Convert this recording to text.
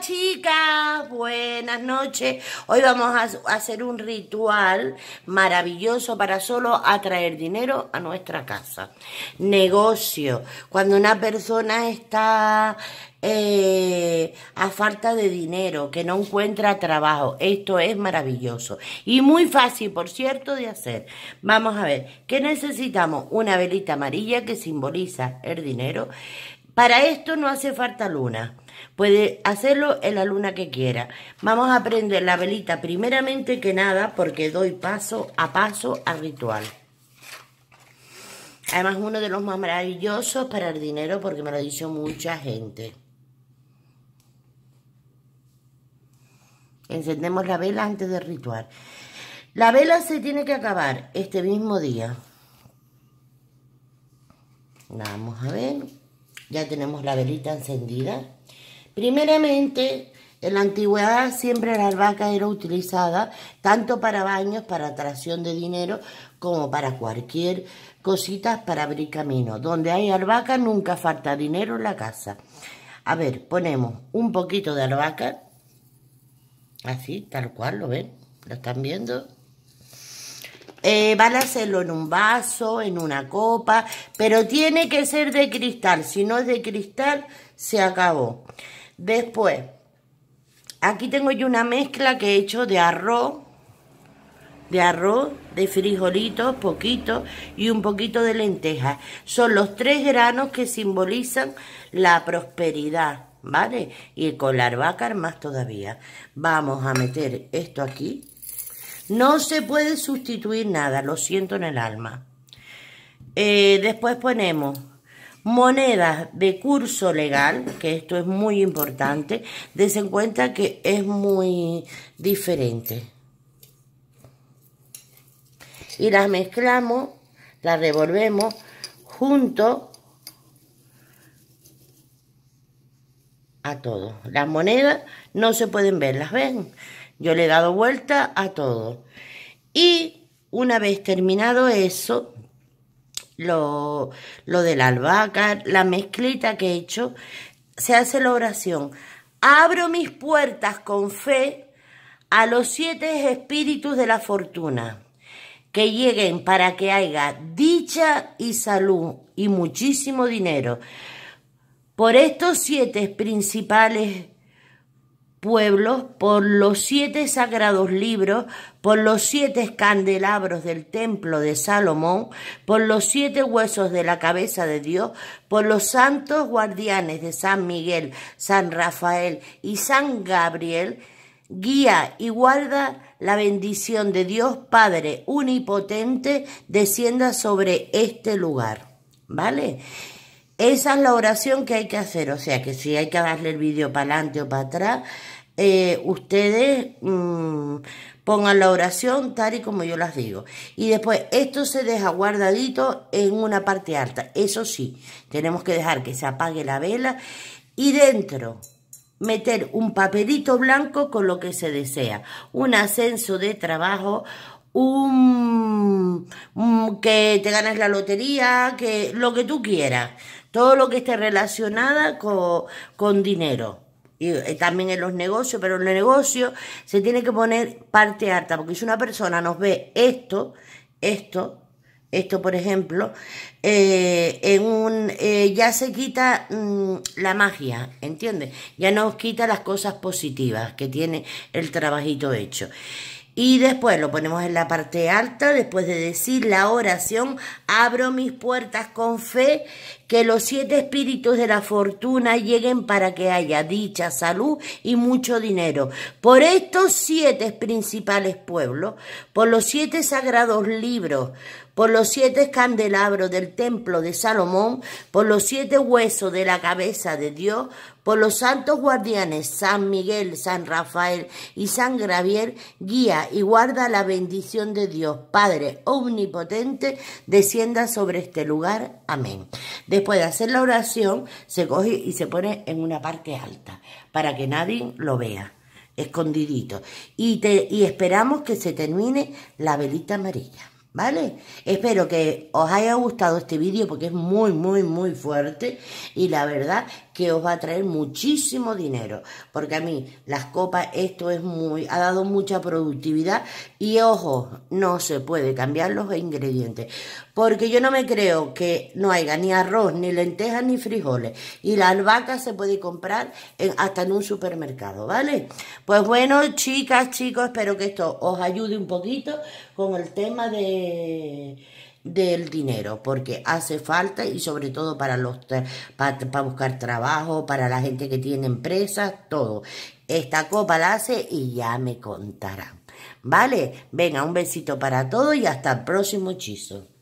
chicas, buenas noches. Hoy vamos a hacer un ritual maravilloso para solo atraer dinero a nuestra casa. Negocio. Cuando una persona está eh, a falta de dinero, que no encuentra trabajo. Esto es maravilloso y muy fácil, por cierto, de hacer. Vamos a ver, ¿qué necesitamos? Una velita amarilla que simboliza el dinero. Para esto no hace falta luna. Puede hacerlo en la luna que quiera. Vamos a prender la velita primeramente que nada porque doy paso a paso al ritual. Además uno de los más maravillosos para el dinero porque me lo ha dicho mucha gente. Encendemos la vela antes del ritual. La vela se tiene que acabar este mismo día. Vamos a ver. Ya tenemos la velita encendida. Primeramente, en la antigüedad siempre la albahaca era utilizada tanto para baños, para atracción de dinero, como para cualquier cosita para abrir camino. Donde hay albahaca nunca falta dinero en la casa. A ver, ponemos un poquito de albahaca, así, tal cual, ¿lo ven? ¿Lo están viendo? Eh, van a hacerlo en un vaso, en una copa, pero tiene que ser de cristal. Si no es de cristal, se acabó. Después, aquí tengo yo una mezcla que he hecho de arroz, de arroz, de frijolitos, poquito, y un poquito de lentejas. Son los tres granos que simbolizan la prosperidad, ¿vale? Y con la más todavía. Vamos a meter esto aquí. No se puede sustituir nada, lo siento en el alma. Eh, después ponemos Monedas de curso legal, que esto es muy importante, dense cuenta que es muy diferente. Y las mezclamos, las revolvemos junto a todo. Las monedas no se pueden ver, las ven. Yo le he dado vuelta a todo. Y una vez terminado eso, lo, lo de la albahaca, la mezclita que he hecho, se hace la oración. Abro mis puertas con fe a los siete espíritus de la fortuna, que lleguen para que haya dicha y salud y muchísimo dinero. Por estos siete principales pueblos, por los siete sagrados libros, por los siete candelabros del templo de Salomón, por los siete huesos de la cabeza de Dios, por los santos guardianes de San Miguel, San Rafael y San Gabriel, guía y guarda la bendición de Dios Padre Unipotente descienda sobre este lugar. ¿Vale? Esa es la oración que hay que hacer, o sea que si hay que darle el vídeo para adelante o para atrás, eh, ustedes mm, pongan la oración tal y como yo las digo. Y después, esto se deja guardadito en una parte alta. Eso sí, tenemos que dejar que se apague la vela y dentro meter un papelito blanco con lo que se desea. Un ascenso de trabajo, un mm, que te ganes la lotería, que lo que tú quieras todo lo que esté relacionada con, con dinero. Y eh, también en los negocios, pero en los negocios se tiene que poner parte alta. porque si una persona nos ve esto, esto, esto por ejemplo, eh, en un, eh, ya se quita mm, la magia, ¿entiendes? Ya nos quita las cosas positivas que tiene el trabajito hecho. Y después lo ponemos en la parte alta, después de decir la oración, abro mis puertas con fe que los siete espíritus de la fortuna lleguen para que haya dicha, salud y mucho dinero. Por estos siete principales pueblos, por los siete sagrados libros, por los siete candelabros del templo de Salomón, por los siete huesos de la cabeza de Dios, por los santos guardianes San Miguel, San Rafael y San Gravier, guía y guarda la bendición de Dios, Padre Omnipotente, descienda sobre este lugar. Amén. Después hacer la oración, se coge y se pone en una parte alta para que nadie lo vea, escondidito. Y, te, y esperamos que se termine la velita amarilla. ¿Vale? Espero que os haya gustado este vídeo porque es muy, muy, muy fuerte y la verdad que os va a traer muchísimo dinero. Porque a mí las copas, esto es muy, ha dado mucha productividad y ojo, no se puede cambiar los ingredientes. Porque yo no me creo que no haya ni arroz, ni lentejas, ni frijoles. Y la albahaca se puede comprar hasta en un supermercado, ¿vale? Pues bueno, chicas, chicos, espero que esto os ayude un poquito con el tema de del dinero, porque hace falta y sobre todo para los para, buscar trabajo, para la gente que tiene empresas, todo. Esta copa la hace y ya me contará, ¿Vale? Venga, un besito para todos y hasta el próximo hechizo.